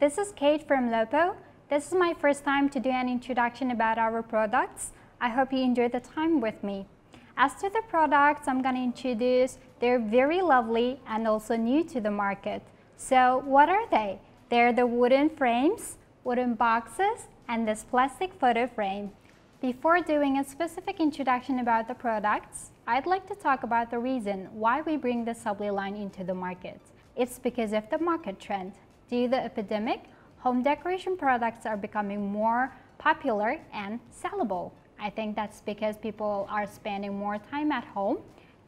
This is Kate from Lopo. This is my first time to do an introduction about our products. I hope you enjoy the time with me. As to the products I'm going to introduce, they're very lovely and also new to the market. So what are they? They're the wooden frames, wooden boxes, and this plastic photo frame. Before doing a specific introduction about the products, I'd like to talk about the reason why we bring the Subway line into the market. It's because of the market trend. Due to the epidemic, home decoration products are becoming more popular and sellable. I think that's because people are spending more time at home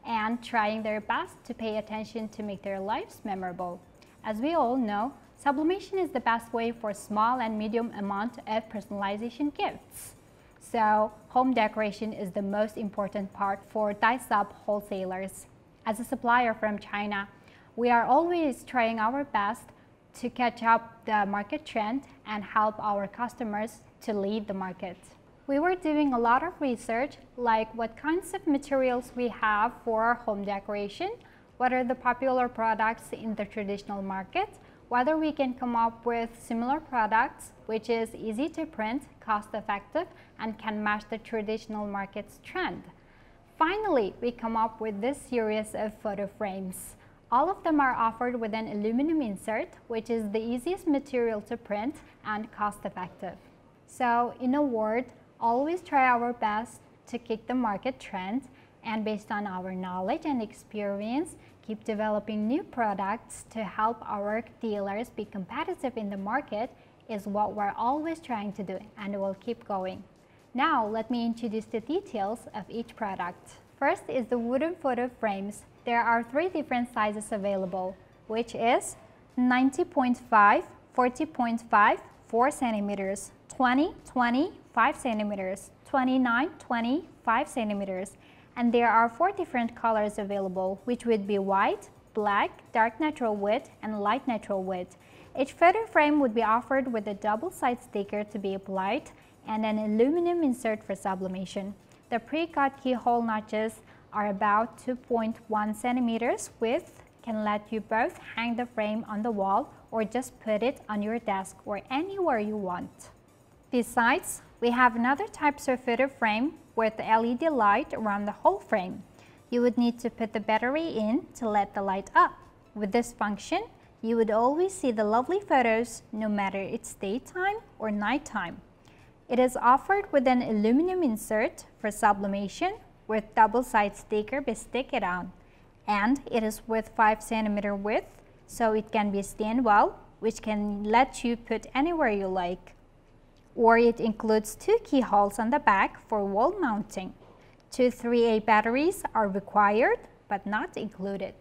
and trying their best to pay attention to make their lives memorable. As we all know, sublimation is the best way for small and medium amount of personalization gifts. So home decoration is the most important part for Dysub wholesalers. As a supplier from China, we are always trying our best to catch up the market trend and help our customers to lead the market. We were doing a lot of research like what kinds of materials we have for our home decoration, what are the popular products in the traditional market, whether we can come up with similar products which is easy to print, cost effective and can match the traditional market's trend. Finally, we come up with this series of photo frames. All of them are offered with an aluminum insert, which is the easiest material to print and cost effective. So in a word, always try our best to kick the market trend and based on our knowledge and experience, keep developing new products to help our dealers be competitive in the market is what we're always trying to do and we'll keep going. Now let me introduce the details of each product. First is the wooden photo frames. There are three different sizes available, which is 90.5, 40.5, 4 centimeters, 20, 20, 5 centimeters, 29, 20, 5 centimeters, and there are four different colors available, which would be white, black, dark natural wood, and light natural wood. Each photo frame would be offered with a double-side sticker to be applied and an aluminum insert for sublimation. The pre-cut keyhole notches are about 2.1 centimeters width can let you both hang the frame on the wall or just put it on your desk or anywhere you want. Besides, we have another type surfeited frame with the LED light around the whole frame. You would need to put the battery in to let the light up. With this function, you would always see the lovely photos no matter it's daytime or nighttime. It is offered with an aluminum insert for sublimation with double-sided sticker by stick it on. And it is with 5 centimeter width, so it can be stained well, which can let you put anywhere you like. Or it includes two keyholes on the back for wall mounting. Two 3A batteries are required, but not included.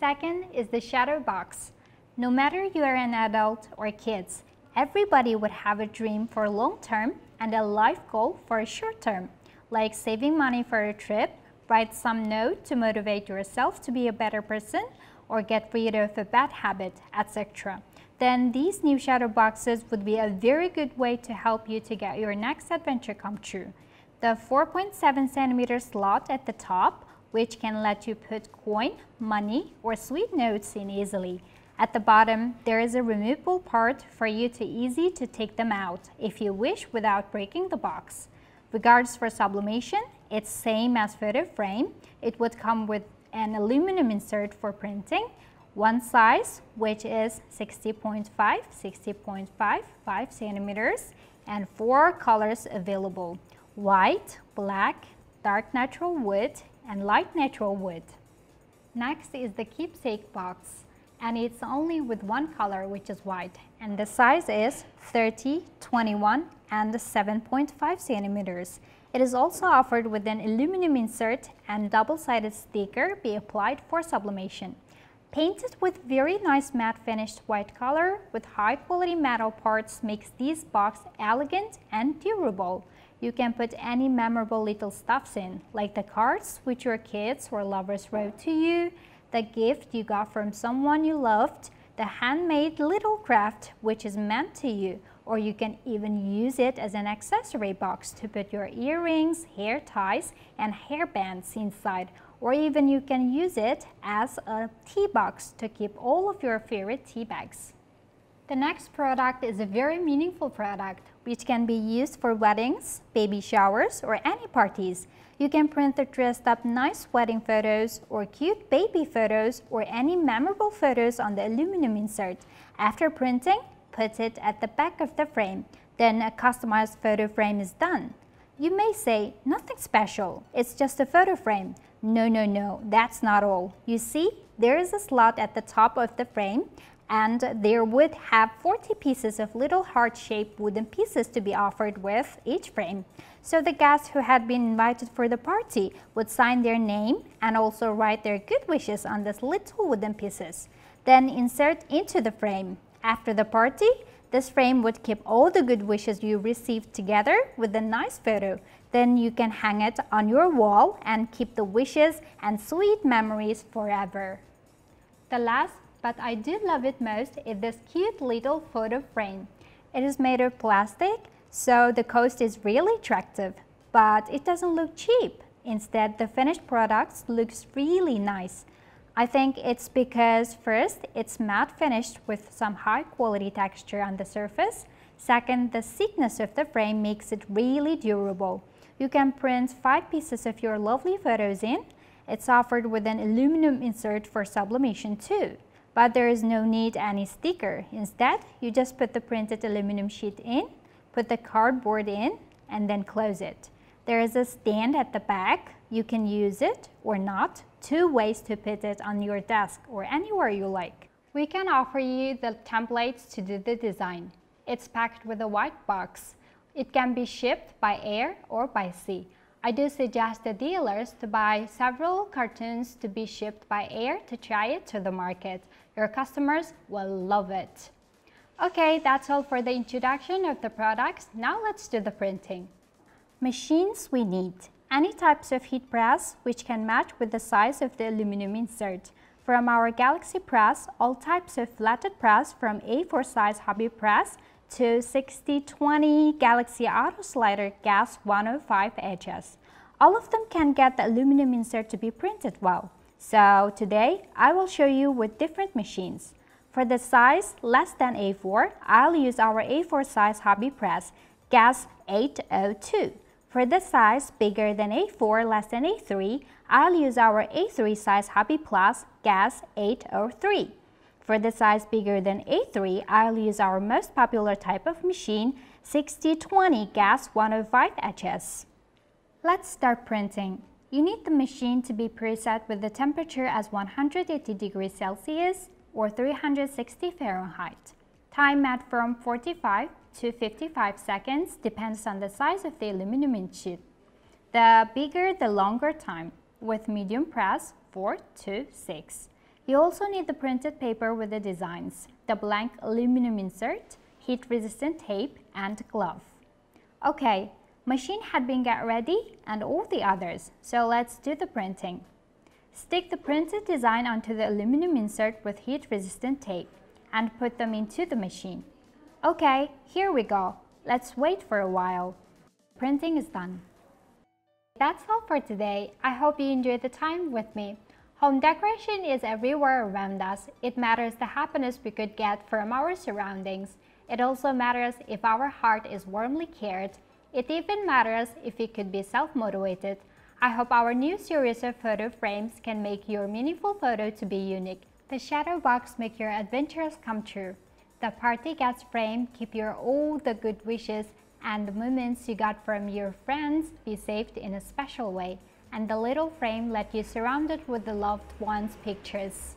Second is the shadow box. No matter you are an adult or kids, Everybody would have a dream for long term and a life goal for a short term, like saving money for a trip, write some note to motivate yourself to be a better person, or get rid of a bad habit, etc. Then these new shadow boxes would be a very good way to help you to get your next adventure come true. The 4.7 cm slot at the top, which can let you put coin, money, or sweet notes in easily. At the bottom, there is a removable part for you to easy to take them out if you wish without breaking the box. Regards for sublimation, it's same as photo frame. It would come with an aluminum insert for printing, one size which is 60.5, 60.5, 5 centimeters and four colors available, white, black, dark natural wood and light natural wood. Next is the keepsake box and it's only with one color which is white and the size is 30, 21 and 7.5 centimeters. It is also offered with an aluminum insert and double-sided sticker be applied for sublimation. Painted with very nice matte finished white color with high quality metal parts makes these box elegant and durable. You can put any memorable little stuffs in, like the cards which your kids or lovers wrote to you, the gift you got from someone you loved, the handmade little craft which is meant to you, or you can even use it as an accessory box to put your earrings, hair ties, and hairbands inside, or even you can use it as a tea box to keep all of your favorite tea bags. The next product is a very meaningful product which can be used for weddings, baby showers, or any parties. You can print the dressed up nice wedding photos or cute baby photos or any memorable photos on the aluminum insert. After printing, put it at the back of the frame. Then a customized photo frame is done. You may say, nothing special, it's just a photo frame. No, no, no, that's not all. You see, there is a slot at the top of the frame and there would have 40 pieces of little heart-shaped wooden pieces to be offered with each frame. So the guests who had been invited for the party would sign their name and also write their good wishes on these little wooden pieces, then insert into the frame. After the party, this frame would keep all the good wishes you received together with a nice photo. Then you can hang it on your wall and keep the wishes and sweet memories forever. The last but I do love it most is this cute little photo frame. It is made of plastic, so the cost is really attractive, but it doesn't look cheap. Instead, the finished product looks really nice. I think it's because first, it's matte finished with some high quality texture on the surface. Second, the thickness of the frame makes it really durable. You can print five pieces of your lovely photos in. It's offered with an aluminum insert for sublimation too but there is no need any sticker. Instead, you just put the printed aluminum sheet in, put the cardboard in, and then close it. There is a stand at the back. You can use it or not. Two ways to put it on your desk or anywhere you like. We can offer you the templates to do the design. It's packed with a white box. It can be shipped by air or by sea. I do suggest the dealers to buy several cartoons to be shipped by air to try it to the market. Your customers will love it. Okay, that's all for the introduction of the products. Now let's do the printing. Machines we need. Any types of heat press which can match with the size of the aluminum insert. From our Galaxy Press, all types of flatted press from A4 size hobby press to 6020 Galaxy Auto Slider Gas 105 edges. All of them can get the aluminum insert to be printed well. So today I will show you with different machines. For the size less than A4, I'll use our A4 size hobby press, GAS 802. For the size bigger than A4 less than A3, I'll use our A3 size hobby plus, GAS 803. For the size bigger than A3, I'll use our most popular type of machine, 6020 GAS 105 HS. Let's start printing you need the machine to be preset with the temperature as 180 degrees Celsius or 360 Fahrenheit. Time at from 45 to 55 seconds depends on the size of the aluminum sheet. The bigger the longer time, with medium press 4 to 6. You also need the printed paper with the designs, the blank aluminum insert, heat resistant tape and glove. Okay, Machine had been get ready and all the others, so let's do the printing. Stick the printed design onto the aluminum insert with heat resistant tape and put them into the machine. Okay, here we go. Let's wait for a while. Printing is done. That's all for today. I hope you enjoyed the time with me. Home decoration is everywhere around us. It matters the happiness we could get from our surroundings. It also matters if our heart is warmly cared it even matters if it could be self-motivated. I hope our new series of photo frames can make your meaningful photo to be unique. The shadow box make your adventures come true. The party guest frame keep your all the good wishes and the moments you got from your friends be saved in a special way. And the little frame let you surrounded with the loved ones' pictures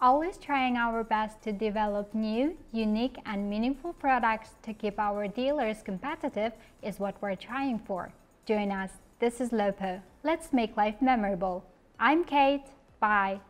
always trying our best to develop new, unique and meaningful products to keep our dealers competitive is what we're trying for. Join us. This is Lopo. Let's make life memorable. I'm Kate. Bye.